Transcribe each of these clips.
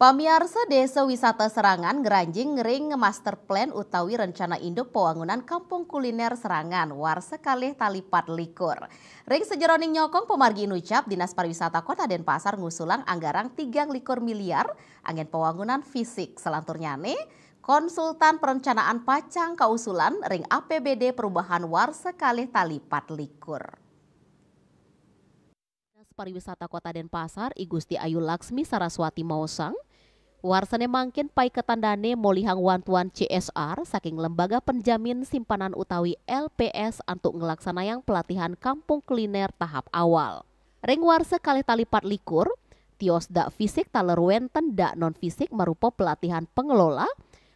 Pemirsa Desa Wisata Serangan Geranjing ring master plan utawi rencana induk pewangunan Kampung Kuliner Serangan warsa kalih talipat likur. Ring sejeroning nyokong pemargi inucap Dinas Pariwisata Kota Denpasar ngusulang anggaran tiga likur miliar angin pewangunan fisik selanturnya nih Konsultan Perencanaan Pacang Kausulan Ring APBD Perubahan Warsa Kalih Talipat Likur. Pariwisata Kota Denpasar, Igusti Ayu Laksmi Saraswati Mausang, Warsane mangkin pai ketandane molihang wantuan CSR saking lembaga penjamin simpanan utawi LPS untuk yang pelatihan kampung kuliner tahap awal. Ring warse kali talipat likur, tios dak fisik wenten dak non fisik marupo pelatihan pengelola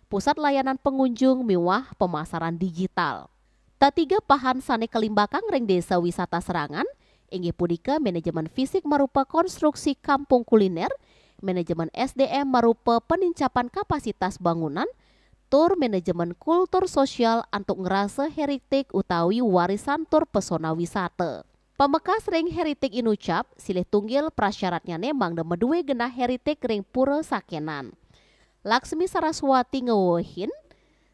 pusat layanan pengunjung mewah pemasaran digital. Tatiga pahan sane kelimbakang ring desa wisata serangan, inggih punika manajemen fisik merupa konstruksi kampung kuliner, manajemen SDM merupa penincapan kapasitas bangunan, tur manajemen kultur sosial untuk ngerasa heritik utawi warisan tur pesona wisata. Pemekas ring heritik inucap silih tunggil prasyaratnya nemang dan medue genah heritik ring pura sakenan. Laksmi Saraswati ngewohin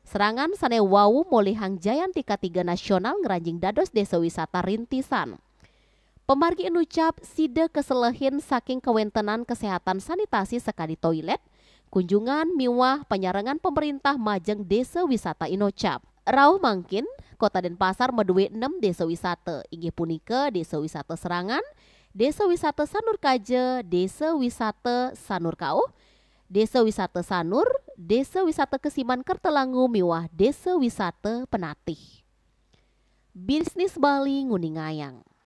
serangan wawu molihang tika tiga nasional ngeranjing dados desa wisata rintisan. Pemargi inucap sida keselehin saking kewentenan kesehatan sanitasi sekali toilet, kunjungan miwah penyarangan pemerintah majeng desa wisata inucap. Rauh mangkin, kota Denpasar medue 6 desa wisata, inggih punika desa wisata Serangan, desa wisata Sanur Kaje, desa wisata Sanur Kauh, Desa Wisata Sanur, Desa Wisata Kesiman Kertelangu Miwah, Desa Wisata Penatih. Bisnis Bali Nguningayang.